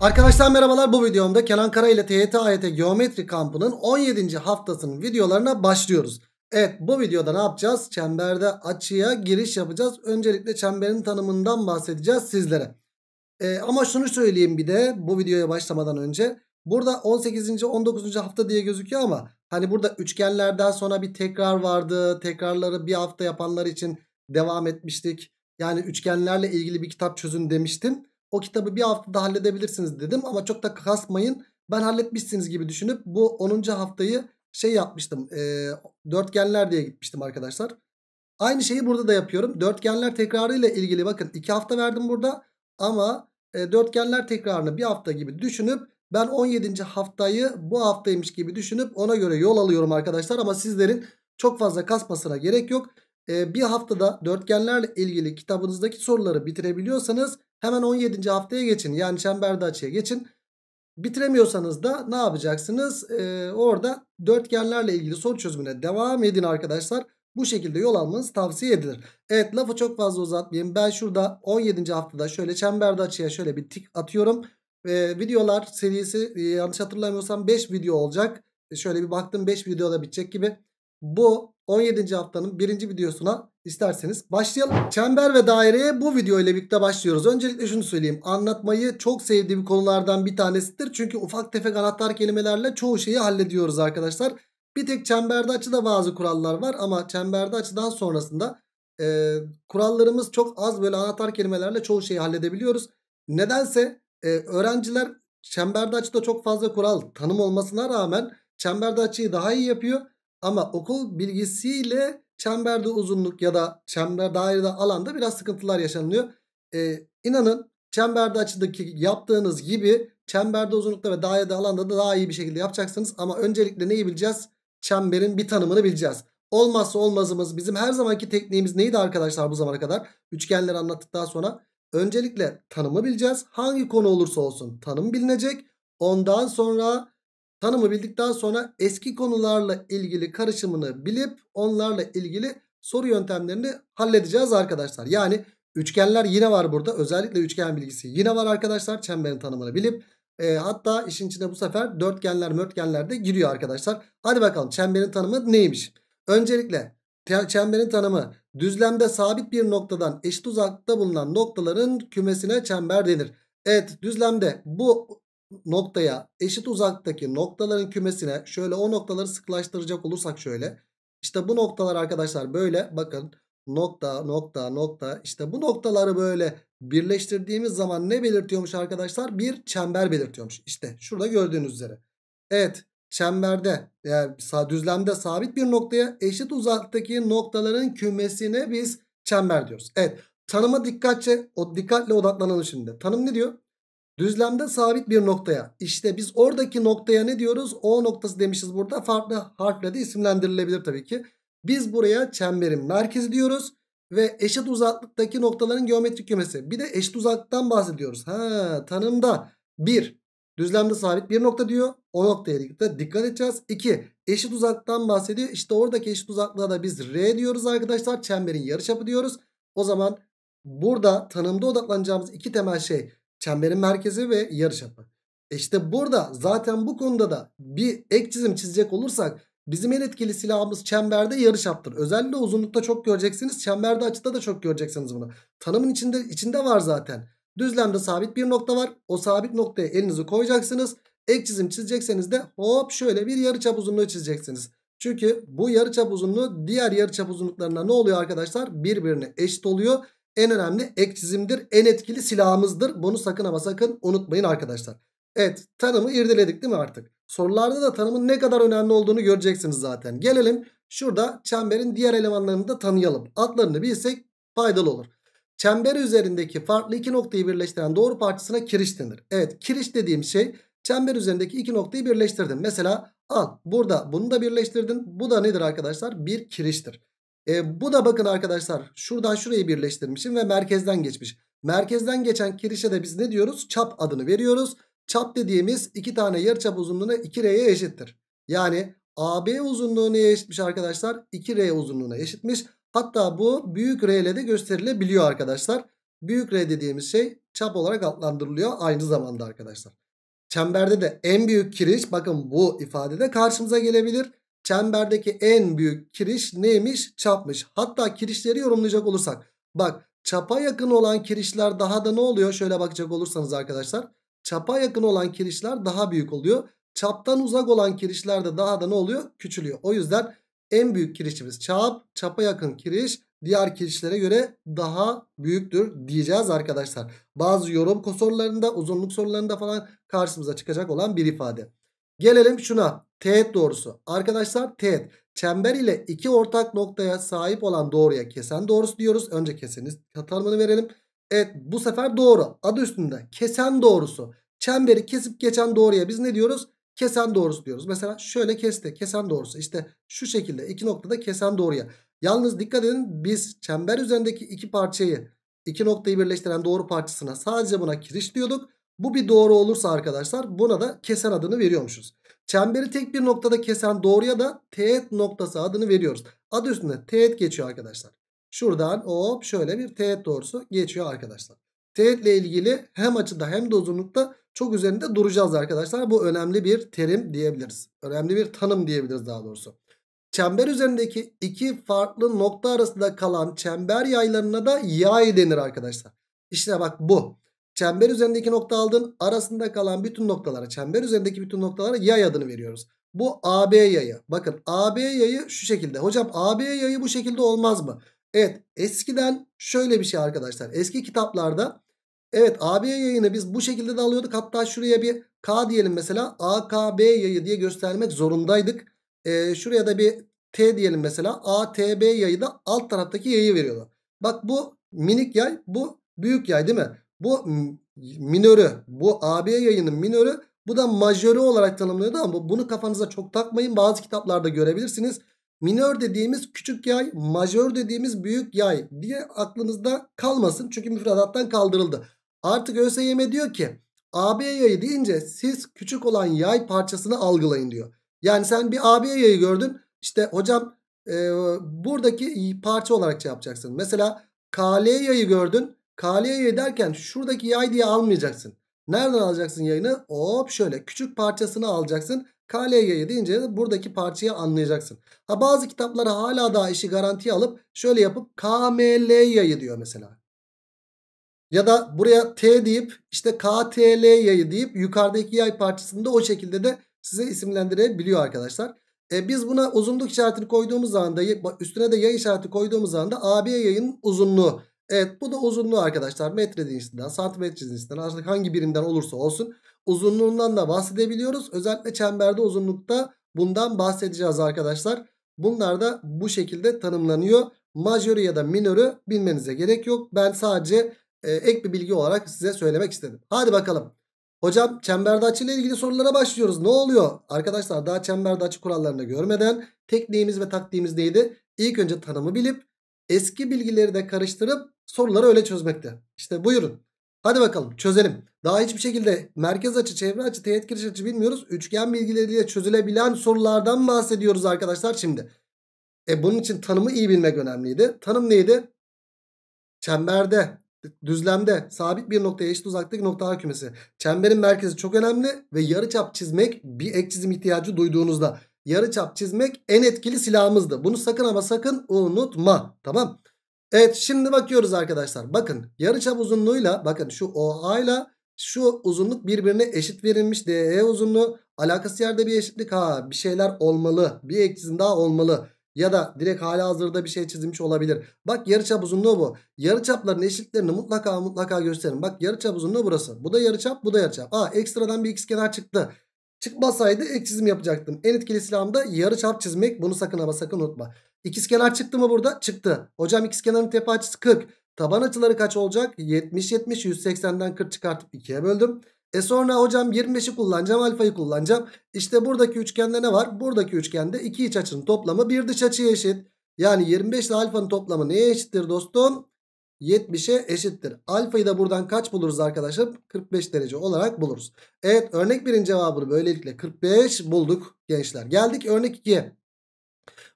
Arkadaşlar merhabalar bu videomda Kenan Kara ile TYT AYT e Geometri Kampı'nın 17. haftasının videolarına başlıyoruz. Evet bu videoda ne yapacağız? Çemberde açıya giriş yapacağız. Öncelikle çemberin tanımından bahsedeceğiz sizlere. Ee, ama şunu söyleyeyim bir de bu videoya başlamadan önce. Burada 18. 19. hafta diye gözüküyor ama hani burada üçgenlerden sonra bir tekrar vardı. Tekrarları bir hafta yapanlar için devam etmiştik. Yani üçgenlerle ilgili bir kitap çözün demiştim o kitabı bir haftada halledebilirsiniz dedim ama çok da kasmayın. Ben halletmişsiniz gibi düşünüp bu 10. haftayı şey yapmıştım. E, dörtgenler diye gitmiştim arkadaşlar. Aynı şeyi burada da yapıyorum. Dörtgenler tekrarıyla ilgili bakın 2 hafta verdim burada ama e, dörtgenler tekrarını bir hafta gibi düşünüp ben 17. haftayı bu haftaymış gibi düşünüp ona göre yol alıyorum arkadaşlar ama sizlerin çok fazla kasmasına gerek yok. Ee, bir haftada dörtgenlerle ilgili kitabınızdaki soruları bitirebiliyorsanız hemen 17. haftaya geçin. Yani çemberde açıya geçin. Bitiremiyorsanız da ne yapacaksınız? E, orada dörtgenlerle ilgili soru çözümüne devam edin arkadaşlar. Bu şekilde yol almanız tavsiye edilir. Evet lafı çok fazla uzatmayayım. Ben şurada 17. haftada şöyle çemberde açıya şöyle bir tik atıyorum. Ee, videolar serisi e, yanlış hatırlamıyorsam 5 video olacak. Şöyle bir baktım 5 videoda bitecek gibi. Bu 17. haftanın birinci videosuna isterseniz başlayalım. Çember ve daireye bu video ile birlikte başlıyoruz. Öncelikle şunu söyleyeyim. Anlatmayı çok sevdiğim konulardan bir tanesidir. Çünkü ufak tefek anahtar kelimelerle çoğu şeyi hallediyoruz arkadaşlar. Bir tek çemberde açıda bazı kurallar var ama çemberde açıdan sonrasında e, kurallarımız çok az böyle anahtar kelimelerle çoğu şeyi halledebiliyoruz. Nedense e, öğrenciler çemberde açıda çok fazla kural tanım olmasına rağmen çemberde açıyı daha iyi yapıyor. Ama okul bilgisiyle çemberde uzunluk ya da çember dairede alanda biraz sıkıntılar yaşanılıyor. Ee, inanın çemberde açıdaki yaptığınız gibi çemberde uzunlukta ve dairede alanda da daha iyi bir şekilde yapacaksınız. Ama öncelikle neyi bileceğiz? Çemberin bir tanımını bileceğiz. Olmazsa olmazımız bizim her zamanki tekniğimiz neydi arkadaşlar bu zamana kadar? Üçgenleri anlattıktan sonra öncelikle tanımı bileceğiz. Hangi konu olursa olsun tanım bilinecek. Ondan sonra Tanımı bildikten sonra eski konularla ilgili karışımını bilip onlarla ilgili soru yöntemlerini halledeceğiz arkadaşlar. Yani üçgenler yine var burada. Özellikle üçgen bilgisi yine var arkadaşlar. Çemberin tanımını bilip e, hatta işin içine bu sefer dörtgenler mörtgenler de giriyor arkadaşlar. Hadi bakalım çemberin tanımı neymiş? Öncelikle çemberin tanımı düzlemde sabit bir noktadan eşit uzakta bulunan noktaların kümesine çember denir. Evet düzlemde bu noktaya eşit uzaktaki noktaların kümesine şöyle o noktaları sıklaştıracak olursak şöyle. İşte bu noktalar arkadaşlar böyle bakın nokta nokta nokta işte bu noktaları böyle birleştirdiğimiz zaman ne belirtiyormuş arkadaşlar? Bir çember belirtiyormuş. işte şurada gördüğünüz üzere. Evet çemberde yani düzlemde sabit bir noktaya eşit uzaktaki noktaların kümesine biz çember diyoruz. Evet tanıma dikkatçe o dikkatle odaklanalım şimdi. Tanım ne diyor? Düzlemde sabit bir noktaya. İşte biz oradaki noktaya ne diyoruz? O noktası demişiz burada. Farklı harfle de isimlendirilebilir tabii ki. Biz buraya çemberin merkezi diyoruz. Ve eşit uzaklıktaki noktaların geometrik kümesi. Bir de eşit uzaklıktan bahsediyoruz. Ha, tanımda 1. Düzlemde sabit bir nokta diyor. O noktaya dikkat edeceğiz. 2. Eşit uzaktan bahsediyor. İşte oradaki eşit uzaklığa da biz R diyoruz arkadaşlar. Çemberin yarıçapı diyoruz. O zaman burada tanımda odaklanacağımız iki temel şey Çemberin merkezi ve yarıçapı. E İşte burada zaten bu konuda da bir ek çizim çizecek olursak bizim en etkili silahımız çemberde yarı çaptır. Özellikle uzunlukta çok göreceksiniz. Çemberde açıda da çok göreceksiniz bunu. Tanımın içinde içinde var zaten. Düzlemde sabit bir nokta var. O sabit noktaya elinizi koyacaksınız. Ek çizim çizecekseniz de hop şöyle bir yarıçap uzunluğu çizeceksiniz. Çünkü bu yarıçap uzunluğu diğer yarıçap uzunluklarına ne oluyor arkadaşlar? Birbirine eşit oluyor en önemli ek çizimdir. En etkili silahımızdır. Bunu sakın ama sakın unutmayın arkadaşlar. Evet tanımı irdeledik değil mi artık? Sorularda da tanımın ne kadar önemli olduğunu göreceksiniz zaten. Gelelim şurada çemberin diğer elemanlarını da tanıyalım. Adlarını bilsek faydalı olur. Çember üzerindeki farklı iki noktayı birleştiren doğru parçasına kiriş denir. Evet kiriş dediğim şey çember üzerindeki iki noktayı birleştirdim. Mesela al burada bunu da birleştirdin. Bu da nedir arkadaşlar? Bir kiriştir. E, bu da bakın arkadaşlar şuradan şurayı birleştirmişim ve merkezden geçmiş. Merkezden geçen kirişe de biz ne diyoruz? Çap adını veriyoruz. Çap dediğimiz iki tane yarıçap uzunluğuna 2R'ye eşittir. Yani AB uzunluğu neye eşitmiş arkadaşlar? 2R uzunluğuna eşitmiş. Hatta bu büyük R ile de gösterilebiliyor arkadaşlar. Büyük R dediğimiz şey çap olarak adlandırılıyor aynı zamanda arkadaşlar. Çemberde de en büyük kiriş bakın bu ifadede karşımıza gelebilir. Çemberdeki en büyük kiriş neymiş? Çapmış. Hatta kirişleri yorumlayacak olursak. Bak çapa yakın olan kirişler daha da ne oluyor? Şöyle bakacak olursanız arkadaşlar. Çapa yakın olan kirişler daha büyük oluyor. Çaptan uzak olan kirişler de daha da ne oluyor? Küçülüyor. O yüzden en büyük kirişimiz çap. Çapa yakın kiriş diğer kirişlere göre daha büyüktür diyeceğiz arkadaşlar. Bazı yorum sorularında, uzunluk sorularında falan karşımıza çıkacak olan bir ifade. Gelelim şuna. Teğet doğrusu. Arkadaşlar teğet. Çember ile iki ortak noktaya sahip olan doğruya kesen doğrusu diyoruz. Önce keseniz tanımını verelim. Evet bu sefer doğru. Adı üstünde kesen doğrusu. Çemberi kesip geçen doğruya biz ne diyoruz? Kesen doğrusu diyoruz. Mesela şöyle kesti. Kesen doğrusu. İşte şu şekilde iki noktada kesen doğruya. Yalnız dikkat edin biz çember üzerindeki iki parçayı iki noktayı birleştiren doğru parçasına sadece buna kiriş diyorduk. Bu bir doğru olursa arkadaşlar buna da kesen adını veriyormuşuz. Çemberi tek bir noktada kesen doğruya da teğet noktası adını veriyoruz. Adı üstünde teğet geçiyor arkadaşlar. Şuradan hop şöyle bir teğet doğrusu geçiyor arkadaşlar. Teğetle ilgili hem açıda hem de uzunlukta çok üzerinde duracağız arkadaşlar. Bu önemli bir terim diyebiliriz. Önemli bir tanım diyebiliriz daha doğrusu. Çember üzerindeki iki farklı nokta arasında kalan çember yaylarına da yay denir arkadaşlar. İşte bak bu. Çember üzerindeki nokta aldın. Arasında kalan bütün noktalara, çember üzerindeki bütün noktalara yay adını veriyoruz. Bu AB yayı. Bakın AB yayı şu şekilde. Hocam AB yayı bu şekilde olmaz mı? Evet eskiden şöyle bir şey arkadaşlar. Eski kitaplarda evet AB yayını biz bu şekilde de alıyorduk. Hatta şuraya bir K diyelim mesela. AKB yayı diye göstermek zorundaydık. Ee, şuraya da bir T diyelim mesela. ATB yayı da alt taraftaki yayı veriyordu. Bak bu minik yay bu büyük yay değil mi? Bu minörü bu AB yayının minörü bu da majörü olarak tanımlıyordu ama bunu kafanıza çok takmayın. Bazı kitaplarda görebilirsiniz. Minör dediğimiz küçük yay, majör dediğimiz büyük yay diye aklınızda kalmasın. Çünkü müfredattan kaldırıldı. Artık ÖSYM diyor ki AB yayı deyince siz küçük olan yay parçasını algılayın diyor. Yani sen bir AB yayı gördün. İşte hocam e, buradaki parça olarak şey yapacaksın. Mesela KL yayı gördün. KL'ye derken şuradaki yay diye almayacaksın. Nereden alacaksın yayını? Hop şöyle küçük parçasını alacaksın. KLY'ye deyince de buradaki parçayı anlayacaksın. Ha bazı kitaplara hala daha işi garantiye alıp şöyle yapıp KML yayı diyor mesela. Ya da buraya T deyip işte KTL yayı deyip yukarıdaki yay parçasında o şekilde de size isimlendirebiliyor arkadaşlar. E biz buna uzunluk işaretini koyduğumuz anda üstüne de yay işareti koyduğumuz anda AB yayının uzunluğu Evet bu da uzunluğu arkadaşlar metre cinsinden santimetre cinsinden artık hangi birimden olursa olsun uzunluğundan da bahsedebiliyoruz. Özellikle çemberde uzunlukta bundan bahsedeceğiz arkadaşlar. Bunlar da bu şekilde tanımlanıyor. Majörü ya da minörü bilmenize gerek yok. Ben sadece e, ek bir bilgi olarak size söylemek istedim. Hadi bakalım. Hocam çemberde açıyla ilgili sorulara başlıyoruz. Ne oluyor? Arkadaşlar daha çemberde açı kurallarını görmeden tekniğimiz ve taktiğimiz neydi? İlk önce tanımı bilip eski bilgileri de karıştırıp soruları öyle çözmekte. İşte buyurun. Hadi bakalım çözelim. Daha hiçbir şekilde merkez açı, çevre açı, teğet giriş açı bilmiyoruz. Üçgen bilgileriyle çözülebilen sorulardan bahsediyoruz arkadaşlar şimdi. E bunun için tanımı iyi bilmek önemliydi. Tanım neydi? Çemberde, düzlemde sabit bir noktaya eşit uzaktaki noktalar kümesi. Çemberin merkezi çok önemli ve yarıçap çizmek bir ek çizim ihtiyacı duyduğunuzda yarıçap çizmek en etkili silahımızdı. Bunu sakın ama sakın unutma. Tamam. Evet şimdi bakıyoruz arkadaşlar. Bakın yarıçap uzunluğuyla bakın şu OA ile şu uzunluk birbirine eşit verilmiş. DE uzunluğu alakası yerde bir eşitlik. Ha bir şeyler olmalı. Bir ek çizim daha olmalı. Ya da direkt hala hazırda bir şey çizilmiş olabilir. Bak yarıçap uzunluğu bu. Yarıçapların eşitlerini mutlaka mutlaka gösterin. Bak yarıçap uzunluğu burası. Bu da yarıçap, bu da yarıçap. Aa ekstradan bir x kenar çıktı. Çıkmasaydı ek çizim yapacaktım. En etkili silahım da yarıçap çizmek. Bunu sakın ama sakın unutma. İkizkenar çıktı mı burada? Çıktı. Hocam ikizkenarın tepe açısı 40. Taban açıları kaç olacak? 70 70 180'den 40 çıkartıp 2'ye böldüm. E sonra hocam 25'i kullanacağım alfayı kullanacağım. İşte buradaki üçgende ne var? Buradaki üçgende iki iç açının toplamı bir dış açıya eşit. Yani 25 ile alfanın toplamı neye eşittir dostum? 70'e eşittir. Alfayı da buradan kaç buluruz arkadaşım? 45 derece olarak buluruz. Evet örnek birin cevabını böylelikle 45 bulduk gençler. Geldik örnek 2'ye.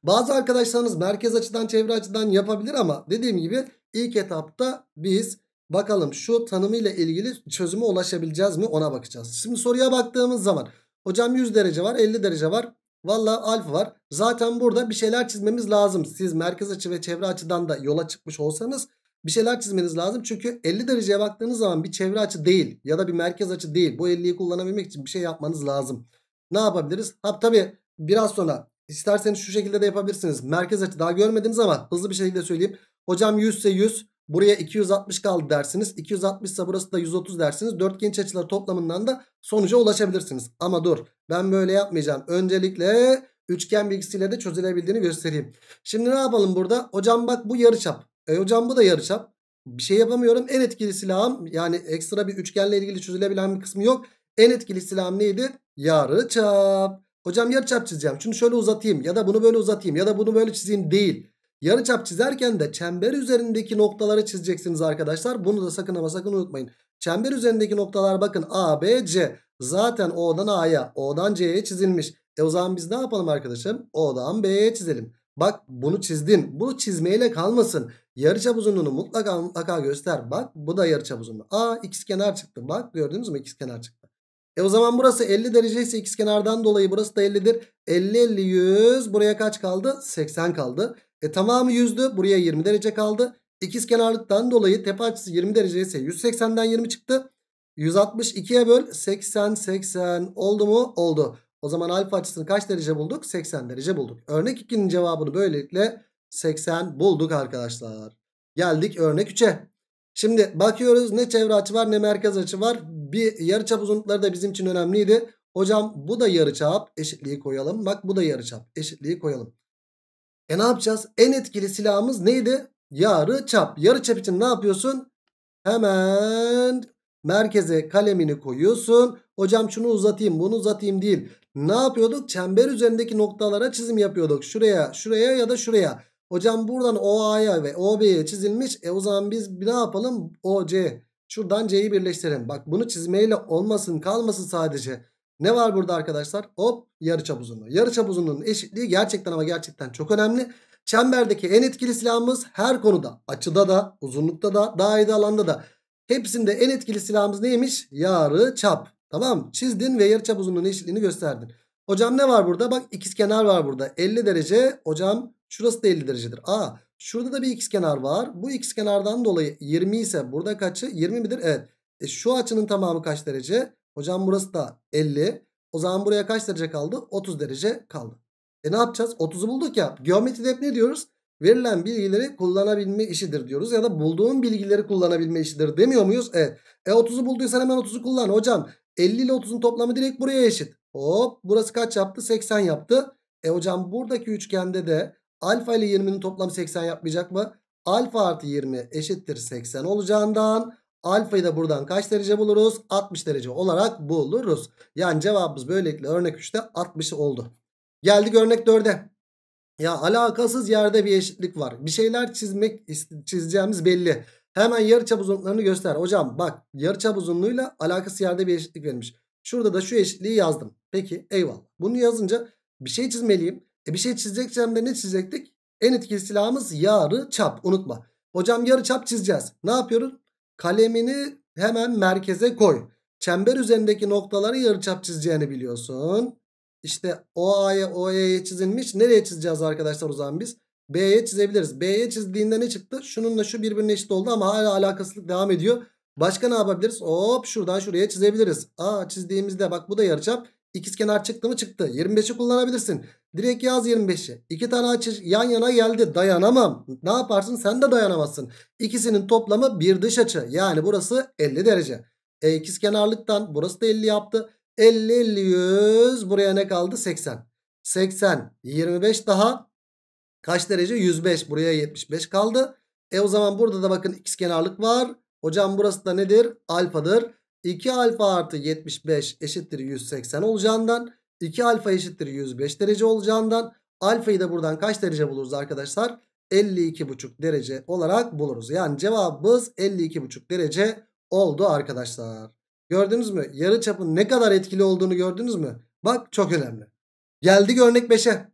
Bazı arkadaşlarınız merkez açıdan çevre açıdan yapabilir ama dediğim gibi ilk etapta biz bakalım şu tanımıyla ilgili çözüme ulaşabileceğiz mi ona bakacağız. Şimdi soruya baktığımız zaman hocam 100 derece var 50 derece var Valla alfa var. Zaten burada bir şeyler çizmemiz lazım. Siz merkez açı ve çevre açıdan da yola çıkmış olsanız bir şeyler çizmeniz lazım. Çünkü 50 dereceye baktığınız zaman bir çevre açı değil ya da bir merkez açı değil. Bu 50'yi kullanabilmek için bir şey yapmanız lazım. Ne yapabiliriz? Ha tabii biraz sonra İsterseniz şu şekilde de yapabilirsiniz. Merkez açı daha görmediniz ama hızlı bir şekilde söyleyeyim. Hocam 100 ise 100. Buraya 260 kaldı dersiniz. 260 ise burası da 130 dersiniz. Dörtgen açıları toplamından da sonuca ulaşabilirsiniz. Ama dur ben böyle yapmayacağım. Öncelikle üçgen bilgisiyle de çözülebildiğini göstereyim. Şimdi ne yapalım burada? Hocam bak bu yarıçap. E hocam bu da yarıçap. Bir şey yapamıyorum. En etkili silahım yani ekstra bir üçgenle ilgili çözülebilen bir kısmı yok. En etkili silahım neydi? Yarıçap. Hocam yarı çap çizeceğim. Şunu şöyle uzatayım ya da bunu böyle uzatayım ya da bunu böyle çizeyim değil. Yarı çap çizerken de çember üzerindeki noktaları çizeceksiniz arkadaşlar. Bunu da sakın ama sakın unutmayın. Çember üzerindeki noktalar bakın A, B, C. Zaten O'dan A'ya, O'dan C'ye çizilmiş. E o zaman biz ne yapalım arkadaşım? O'dan B'ye çizelim. Bak bunu çizdin. Bunu çizmeyle kalmasın. Yarı çap uzunluğunu mutlaka mutlaka göster. Bak bu da yarı çap uzunluğu. Aa ikizkenar çıktı. Bak gördünüz mü ikizkenar çıktı. E o zaman burası 50 derece ise ikizkenardan dolayı burası da 50'dir. 50 50 100 buraya kaç kaldı? 80 kaldı. E tamamı 100'dü. Buraya 20 derece kaldı. İkizkenarlıktan dolayı tepe açısı 20 derece ise 180'den 20 çıktı. 162'ye böl 80 80 oldu mu? Oldu. O zaman alfa açısını kaç derece bulduk? 80 derece bulduk. Örnek 2'nin cevabını böylelikle 80 bulduk arkadaşlar. Geldik örnek 3'e. Şimdi bakıyoruz ne çevre açı var ne merkez açı var. Bir yarıçap uzunlukları da bizim için önemliydi. Hocam bu da yarıçap eşitliği koyalım. Bak bu da yarıçap eşitliği koyalım. E ne yapacağız? En etkili silahımız neydi? Yarıçap. Yarıçap için ne yapıyorsun? Hemen merkeze kalemini koyuyorsun. Hocam şunu uzatayım, bunu uzatayım değil. Ne yapıyorduk? Çember üzerindeki noktalara çizim yapıyorduk. Şuraya, şuraya ya da şuraya. Hocam buradan OA'ya ve OB'ye çizilmiş. E o zaman biz ne yapalım? OC Şuradan C'yi birleştirelim. Bak bunu çizmeyle olmasın kalmasın sadece. Ne var burada arkadaşlar? Hop yarıçap uzunluğu. Yarıçap uzunluğunun eşitliği gerçekten ama gerçekten çok önemli. Çemberdeki en etkili silahımız her konuda. Açıda da, uzunlukta da, dairede alanda da. Hepsinde en etkili silahımız neymiş? Yarı çap. Tamam Çizdin ve yarıçap uzunluğunun eşitliğini gösterdin. Hocam ne var burada? Bak ikiz kenar var burada. 50 derece. Hocam şurası da 50 derecedir. Aa Şurada da bir x kenar var. Bu x kenardan dolayı 20 ise burada kaçı? 20 midir? Evet. E şu açının tamamı kaç derece? Hocam burası da 50. O zaman buraya kaç derece kaldı? 30 derece kaldı. E ne yapacağız? 30'u bulduk ya. Geometride hep ne diyoruz? Verilen bilgileri kullanabilme işidir diyoruz. Ya da bulduğun bilgileri kullanabilme işidir demiyor muyuz? Evet. E 30'u bulduysan hemen 30'u kullan. Hocam 50 ile 30'un toplamı direkt buraya eşit. Hop burası kaç yaptı? 80 yaptı. E hocam buradaki üçgende de Alfa ile 20'nin toplam 80 yapmayacak mı? Alfa artı 20 eşittir 80 olacağından alfayı da buradan kaç derece buluruz? 60 derece olarak buluruz. Yani cevabımız böylelikle örnek 3'te 60 oldu. Geldik örnek 4'e. Ya alakasız yerde bir eşitlik var. Bir şeyler çizmek çizeceğimiz belli. Hemen yarıçap uzunluklarını göster. Hocam bak yarıçap uzunluğuyla alakasız yerde bir eşitlik vermiş. Şurada da şu eşitliği yazdım. Peki eyvallah. Bunu yazınca bir şey çizmeliyim. E bir şey çizeceksem de ne çizecektik? En etkili silahımız yarı çap unutma. Hocam yarı çap çizeceğiz. Ne yapıyoruz? Kalemini hemen merkeze koy. Çember üzerindeki noktaları yarı çap çizeceğini biliyorsun. İşte OA'ya OE'ye çizilmiş. Nereye çizeceğiz arkadaşlar o zaman biz? B'ye çizebiliriz. B'ye çizdiğinde ne çıktı? Şununla şu birbirine eşit oldu ama hala alakasılık devam ediyor. Başka ne yapabiliriz? Hop şuradan şuraya çizebiliriz. A çizdiğimizde bak bu da yarıçap. İkiz kenar çıktı mı çıktı. 25'i kullanabilirsin. Direkt yaz 25'i. İki tane açı yan yana geldi. Dayanamam. Ne yaparsın? Sen de dayanamazsın. İkisinin toplamı bir dış açı. Yani burası 50 derece. E ikiz kenarlıktan burası da 50 yaptı. 50 50 100 buraya ne kaldı? 80. 80 25 daha kaç derece? 105 buraya 75 kaldı. E o zaman burada da bakın ikiz kenarlık var. Hocam burası da nedir? Alfadır. 2 alfa artı 75 eşittir 180 olacağından 2 alfa eşittir 105 derece olacağından alfayı da buradan kaç derece buluruz arkadaşlar? 52,5 derece olarak buluruz. Yani cevabımız 52,5 derece oldu arkadaşlar. Gördünüz mü? Yarı çapın ne kadar etkili olduğunu gördünüz mü? Bak çok önemli. Geldik örnek 5'e.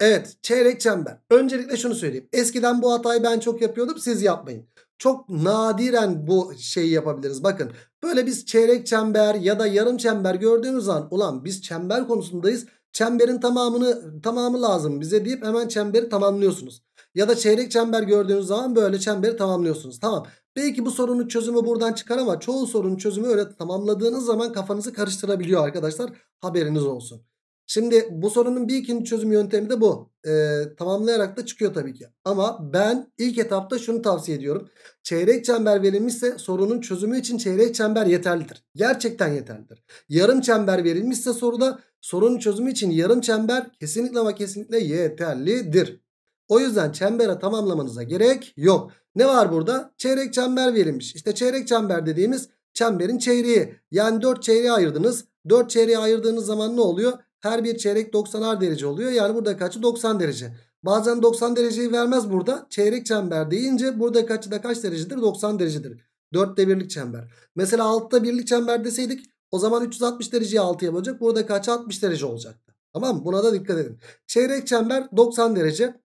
Evet çeyrek çember. Öncelikle şunu söyleyeyim. Eskiden bu hatayı ben çok yapıyordum siz yapmayın. Çok nadiren bu şeyi yapabiliriz. Bakın böyle biz çeyrek çember ya da yarım çember gördüğünüz zaman ulan biz çember konusundayız. Çemberin tamamını tamamı lazım bize deyip hemen çemberi tamamlıyorsunuz. Ya da çeyrek çember gördüğünüz zaman böyle çemberi tamamlıyorsunuz. Tamam. Belki bu sorunun çözümü buradan çıkar ama çoğu sorunun çözümü öyle tamamladığınız zaman kafanızı karıştırabiliyor arkadaşlar. Haberiniz olsun. Şimdi bu sorunun bir ikinci çözüm yöntemi de bu. Ee, tamamlayarak da çıkıyor tabii ki. Ama ben ilk etapta şunu tavsiye ediyorum. Çeyrek çember verilmişse sorunun çözümü için çeyrek çember yeterlidir. Gerçekten yeterlidir. Yarım çember verilmişse soruda sorunun çözümü için yarım çember kesinlikle ama kesinlikle yeterlidir. O yüzden çembere tamamlamanıza gerek yok. Ne var burada? Çeyrek çember verilmiş. İşte çeyrek çember dediğimiz çemberin çeyreği. Yani 4 çeyreğe ayırdınız. 4 çeyreğe ayırdığınız zaman ne oluyor? Her bir çeyrek 90'ar derece oluyor. Yani burada kaçı 90 derece. Bazen 90 dereceyi vermez burada. Çeyrek çember deyince burada kaçı da kaç derecedir? 90 derecedir. 4'te birlik çember. Mesela 6'da birlik çember deseydik o zaman 360 dereceyi 6'ya yapacak. Burada kaçı 60 derece olacaktı. Tamam mı? Buna da dikkat edin. Çeyrek çember 90 derece.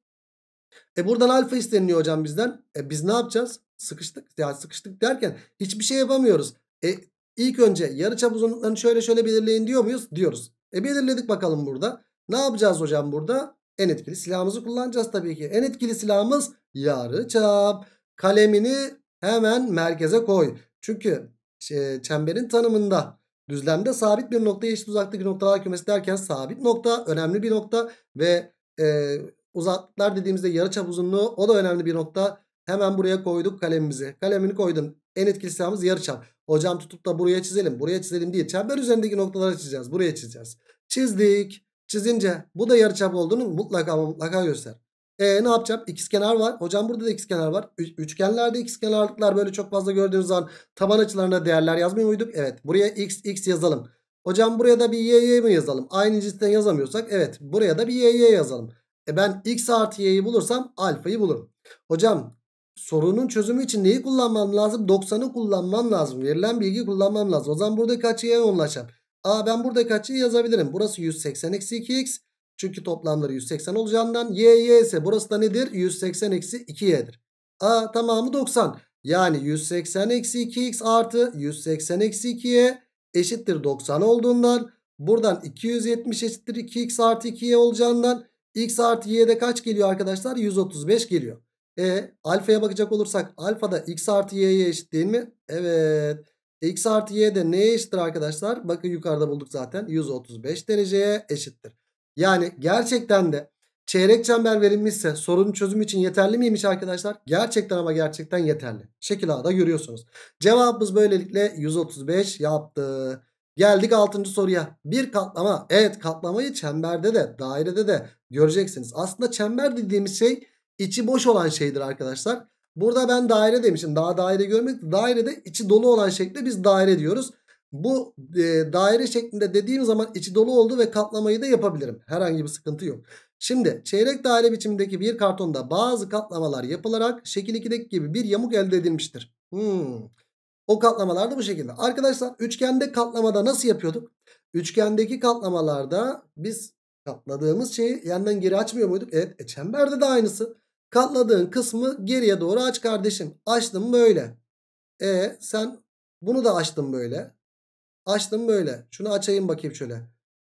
E buradan alfa isteniliyor hocam bizden. E biz ne yapacağız? Sıkıştık. ya sıkıştık derken hiçbir şey yapamıyoruz. E ilk önce çap uzunluklarını şöyle şöyle belirleyin diyor muyuz? Diyoruz. E belirledik bakalım burada. Ne yapacağız hocam burada? En etkili silahımızı kullanacağız tabii ki. En etkili silahımız yarı çap. Kalemini hemen merkeze koy. Çünkü e, çemberin tanımında düzlemde sabit bir noktaya eşit uzaktaki noktalar kümesi derken sabit nokta önemli bir nokta ve e, uzaklıklar dediğimizde yarı çap uzunluğu o da önemli bir nokta. Hemen buraya koyduk kalemimizi. Kalemini koydum. En etkili silahımız yarı çap. Hocam tutup da buraya çizelim buraya çizelim diye çember üzerindeki noktaları çizeceğiz. Buraya çizeceğiz. Çizdik. Çizince bu da yarıçap olduğunu mutlaka mutlaka göster. E ne yapacağım? İkizkenar var. Hocam burada da ikizkenar var. Üç, üçgenlerde ikizkenarlıklar böyle çok fazla gördüğünüz zaman taban açılarına değerler yazmayı muyduk? Evet. Buraya x x yazalım. Hocam buraya da bir y y mi yazalım? Aynı cinsten yazamıyorsak evet. Buraya da bir y y yazalım. E ben x artı y'yi bulursam alfayı bulurum. Hocam sorunun çözümü için neyi kullanmam lazım? 90'ı kullanmam lazım. Verilen bilgi kullanmam lazım. O zaman buradaki açıya yoğunlaşacağım. Aa ben buradaki açıyı yazabilirim. Burası 180 eksi 2x. Çünkü toplamları 180 olacağından y y ise burası da nedir? 180 eksi 2y'dir. A tamamı 90. Yani 180 eksi 2x artı 180 eksi 2y eşittir 90 olduğundan buradan 270 eşittir 2x artı 2y olacağından x artı y'de kaç geliyor arkadaşlar? 135 geliyor. E alfaya bakacak olursak alfa da x artı y'ye eşit değil mi? Evet. X artı y de neye eşittir arkadaşlar? Bakın yukarıda bulduk zaten. 135 dereceye eşittir. Yani gerçekten de çeyrek çember verilmişse sorunun çözümü için yeterli miymiş arkadaşlar? Gerçekten ama gerçekten yeterli. Şekil A'da görüyorsunuz. Cevabımız böylelikle 135 yaptı. Geldik 6. soruya. Bir katlama. Evet katlamayı çemberde de dairede de göreceksiniz. Aslında çember dediğimiz şey içi boş olan şeydir arkadaşlar. Burada ben daire demişim. Daha daire görmedik. Dairede içi dolu olan şekle biz daire diyoruz. Bu e, daire şeklinde dediğim zaman içi dolu oldu ve katlamayı da yapabilirim. Herhangi bir sıkıntı yok. Şimdi çeyrek daire biçimindeki bir kartonda bazı katlamalar yapılarak şekil 2'deki gibi bir yamuk elde edilmiştir. Hmm. O katlamalar da bu şekilde. Arkadaşlar üçgende katlamada nasıl yapıyorduk? Üçgendeki katlamalarda biz katladığımız şeyi yandan geri açmıyor muyduk? Evet e, çemberde de aynısı. Katladığın kısmı geriye doğru aç kardeşim. Açtım böyle. E sen bunu da açtım böyle. Açtım böyle. Şunu açayım bakayım şöyle.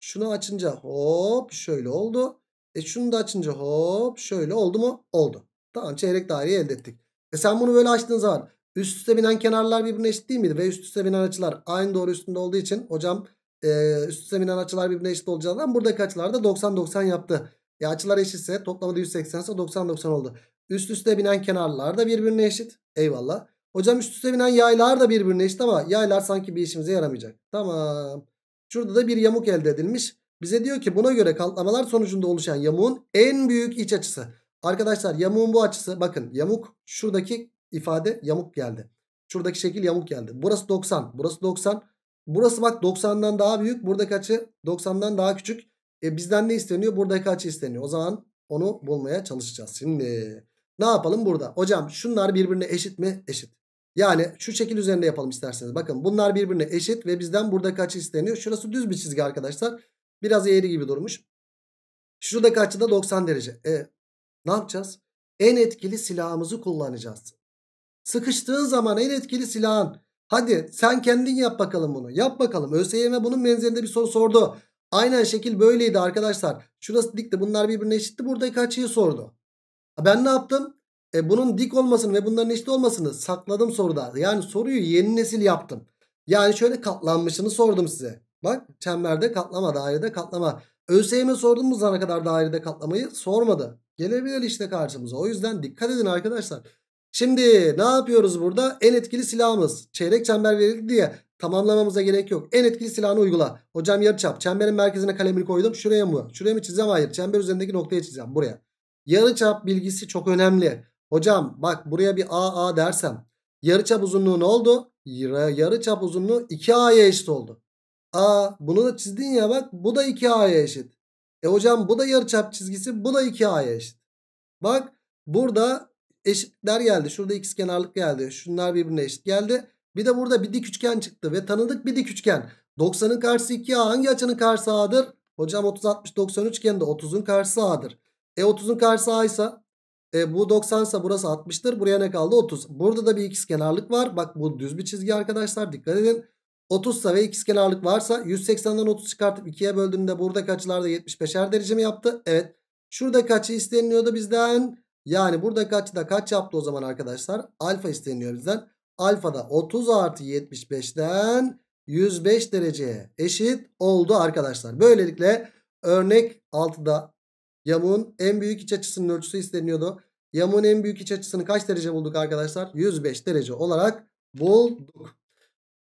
Şunu açınca hop şöyle oldu. E şunu da açınca hop şöyle oldu mu? Oldu. Tamam çeyrek daireyi elde ettik. E sen bunu böyle açtığın zaman üst üste binen kenarlar birbirine eşit değil miydi? Ve üst üste binen açılar aynı doğru üstünde olduğu için hocam e, üst üste binen açılar birbirine eşit olacağından buradaki açılar da 90-90 yaptı. E açılar eşitse toplamı da 180 ise 90 90 oldu. Üst üste binen kenarlar da birbirine eşit. Eyvallah. Hocam üst üste binen yaylar da birbirine eşit ama yaylar sanki bir işimize yaramayacak. Tamam. Şurada da bir yamuk elde edilmiş. Bize diyor ki buna göre katlamalar sonucunda oluşan yamuğun en büyük iç açısı. Arkadaşlar yamuğun bu açısı bakın yamuk şuradaki ifade yamuk geldi. Şuradaki şekil yamuk geldi. Burası 90 burası 90 burası bak 90'dan daha büyük buradaki açı 90'dan daha küçük. E bizden ne isteniyor? burada kaç isteniyor. O zaman onu bulmaya çalışacağız. Şimdi ne yapalım burada? Hocam şunlar birbirine eşit mi? Eşit. Yani şu şekil üzerinde yapalım isterseniz. Bakın bunlar birbirine eşit ve bizden burada kaç isteniyor. Şurası düz bir çizgi arkadaşlar. Biraz eğri gibi durmuş. şurada açı da 90 derece. E, ne yapacağız? En etkili silahımızı kullanacağız. Sıkıştığın zaman en etkili silahın. Hadi sen kendin yap bakalım bunu. Yap bakalım. ÖSYM bunun benzerinde bir soru sordu. Aynen şekil böyleydi arkadaşlar. Şurası dikti bunlar birbirine eşitti. Buradaki açıyı sordu. Ben ne yaptım? E, bunun dik olmasını ve bunların eşit olmasını sakladım soruda. Yani soruyu yeni nesil yaptım. Yani şöyle katlanmışını sordum size. Bak çemberde katlama, dairede katlama. ÖSYM sordum mu zamana kadar dairede katlamayı? Sormadı. Gelebilir işte karşımıza. O yüzden dikkat edin arkadaşlar. Şimdi ne yapıyoruz burada? En etkili silahımız. Çeyrek çember verildi diye Tamamlamamıza gerek yok. En etkili silahını uygula. Hocam yarıçap. Çemberin merkezine kalemini koydum. Şuraya mı? Şuraya mı çizeceğim? Hayır. Çember üzerindeki noktaya çizeceğim. Buraya. Yarıçap bilgisi çok önemli. Hocam bak buraya bir AA dersem. Yarıçap uzunluğu ne oldu? Yarıçap uzunluğu 2A'ya eşit oldu. A bunu da çizdin ya bak. Bu da 2A'ya eşit. E hocam bu da yarıçap çizgisi. Bu da 2A'ya eşit. Bak burada eşitler geldi. Şurada x kenarlık geldi. Şunlar birbirine eşit geldi. Bir de burada bir dik üçgen çıktı ve tanıdık bir dik üçgen. 90'ın karşısı 2A hangi açının karşısı A'dır? Hocam 30 60 90 üçgeninde 30'un karşısı A'dır. E 30'un karşısı aysa e, bu 90 ise burası 60'tır. Buraya ne kaldı? 30. Burada da bir ikizkenarlık var. Bak bu düz bir çizgi arkadaşlar dikkat edin. 30 ise ve ikizkenarlık varsa 180'den 30 çıkartıp 2'ye böldüğümde burada açılarda 75'er derece mi yaptı? Evet. Şurada kaçı isteniliyordu bizden. Yani burada kaçı da kaç yaptı o zaman arkadaşlar? Alfa isteniliyor bizden alfada 30 artı 75'ten 105 dereceye eşit oldu arkadaşlar. Böylelikle örnek 6'da yamuğun en büyük iç açısının ölçüsü isteniyordu. Yamuğun en büyük iç açısını kaç derece bulduk arkadaşlar? 105 derece olarak bulduk.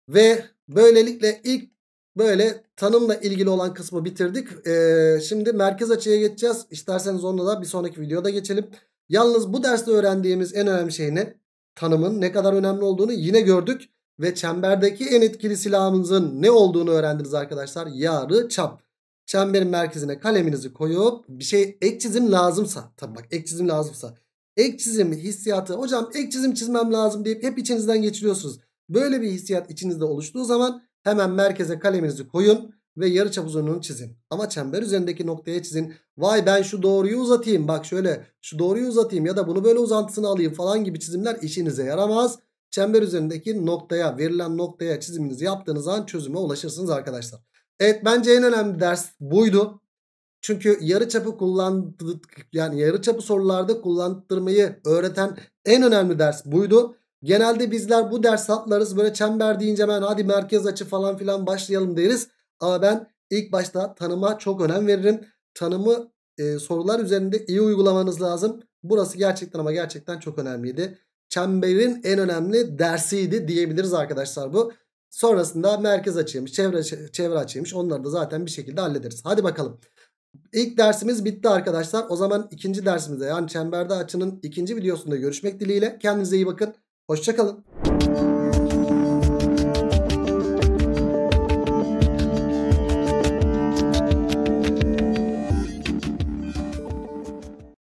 Ve böylelikle ilk böyle tanımla ilgili olan kısmı bitirdik. Ee, şimdi merkez açıya geçeceğiz. İsterseniz onunla da bir sonraki videoda geçelim. Yalnız bu derste öğrendiğimiz en önemli şey ne? tanımın ne kadar önemli olduğunu yine gördük. Ve çemberdeki en etkili silahımızın ne olduğunu öğrendiniz arkadaşlar. Yarı çap. Çemberin merkezine kaleminizi koyup bir şey ek çizim lazımsa. Tabi bak ek çizim lazımsa. Ek çizim hissiyatı hocam ek çizim çizmem lazım deyip hep içinizden geçiriyorsunuz. Böyle bir hissiyat içinizde oluştuğu zaman hemen merkeze kaleminizi koyun ve yarıçap uzunluğunu çizin. Ama çember üzerindeki noktaya çizin. Vay ben şu doğruyu uzatayım. Bak şöyle şu doğruyu uzatayım ya da bunu böyle uzantısını alayım falan gibi çizimler işinize yaramaz. Çember üzerindeki noktaya verilen noktaya çiziminizi yaptığınız an çözüme ulaşırsınız arkadaşlar. Evet bence en önemli ders buydu. Çünkü yarı çapı kullandık yani yarı çapı sorularda kullandırmayı öğreten en önemli ders buydu. Genelde bizler bu ders atlarız böyle çember deyince ben hadi merkez açı falan filan başlayalım deriz. Ama ben ilk başta tanıma çok önem veririm. Tanımı e, sorular üzerinde iyi uygulamanız lazım. Burası gerçekten ama gerçekten çok önemliydi. Çemberin en önemli dersiydi diyebiliriz arkadaşlar bu. Sonrasında merkez açıymış, çevre, çevre açıymış. Onları da zaten bir şekilde hallederiz. Hadi bakalım. İlk dersimiz bitti arkadaşlar. O zaman ikinci dersimizde yani çemberde açının ikinci videosunda görüşmek dileğiyle. Kendinize iyi bakın. Hoşçakalın.